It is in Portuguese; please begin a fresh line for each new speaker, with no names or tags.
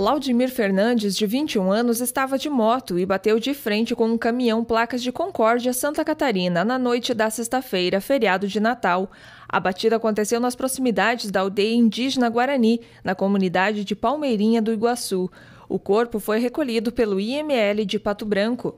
Laudimir Fernandes, de 21 anos, estava de moto e bateu de frente com um caminhão placas de Concórdia, Santa Catarina, na noite da sexta-feira, feriado de Natal. A batida aconteceu nas proximidades da aldeia indígena Guarani, na comunidade de Palmeirinha do Iguaçu. O corpo foi recolhido pelo IML de Pato Branco.